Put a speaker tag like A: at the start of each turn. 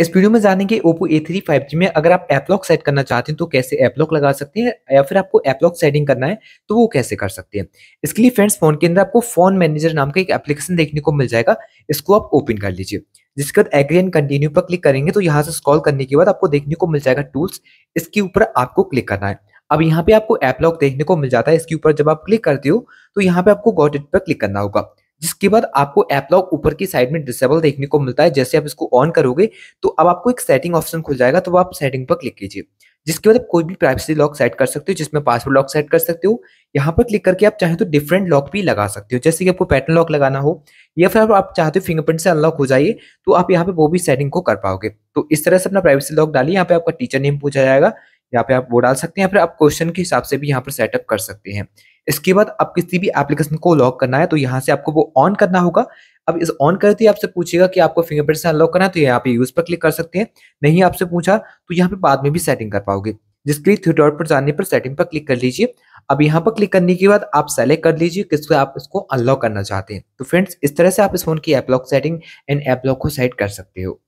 A: इस वीडियो में जानेंगे Oppo A three five G में अगर आप एपलॉक सेट करना चाहते हैं तो कैसे एपलॉक लगा सकते हैं या फिर आपको एपलॉक सेटिंग करना है तो वो कैसे कर सकते हैं इसके लिए फ्रेंड्स फोन के अंदर आपको फोन मैनेजर नाम का एक एप्लीकेशन देखने को मिल जाएगा इसको आप ओपन कर लीजिए जिसके बाद एग्री एंड कंटिन्यू पर क्लिक करेंगे तो यहाँ से स्कॉल करने के बाद आपको देखने को मिल जाएगा टूल्स इसके ऊपर आपको क्लिक करना है अब यहाँ पे आपको एपलॉक देखने को मिल जाता है इसके ऊपर जब आप क्लिक करते हो तो यहाँ पे आपको गॉट इट पर क्लिक करना होगा जिसके बाद आपको ऐप लॉक ऊपर की साइड में डिसेबल देखने को मिलता है जैसे आप इसको ऑन करोगे तो अब आपको एक सेटिंग ऑप्शन खुल जाएगा तो आप सेटिंग पर क्लिक कीजिए जिसके बाद आप कोई भी प्राइवेसी लॉक सेट कर सकते हो जिसमें पासवर्ड लॉक सेट कर सकते हो यहाँ पर क्लिक करके आप चाहे तो डिफरेंट लॉक भी लगा सकते हो जैसे कि आपको पैटर्न लॉक लगाना हो या फिर आप चाहते हो फिंगरप्रिंट से अनलॉक हो जाइए तो आप यहाँ पे वो भी सेटिंग को कर पाओगे तो इस तरह से अपना प्राइवेसी लॉक डालिए यहाँ पे आपका टीचर नेम पूछा जाएगा यहाँ पे आप वो डाल सकते हैं या फिर आप क्वेश्चन के हिसाब से भी यहाँ पर सेटअप कर सकते हैं इसके बाद आप किसी भी एप्लीकेशन को लॉक करना है तो यहाँ से आपको वो ऑन करना होगा अब इस ऑन करते ही आपसे पूछेगा कि आपको फिंगरप्रिंट से अनलॉक करना है तो ये आप यूज पर क्लिक कर सकते हैं नहीं आपसे पूछा तो यहाँ पे बाद में भी सेटिंग कर पाओगे जिसके लिए डॉट पर जाने पर सेटिंग पर क्लिक कर लीजिए अब यहाँ पर क्लिक करने के बाद आप सेलेक्ट कर लीजिए किसको आप इसको अनलॉक करना चाहते हैं तो फ्रेंड्स इस तरह से आप इस फोन की app lock setting and app lock lock को सेट कर सकते हो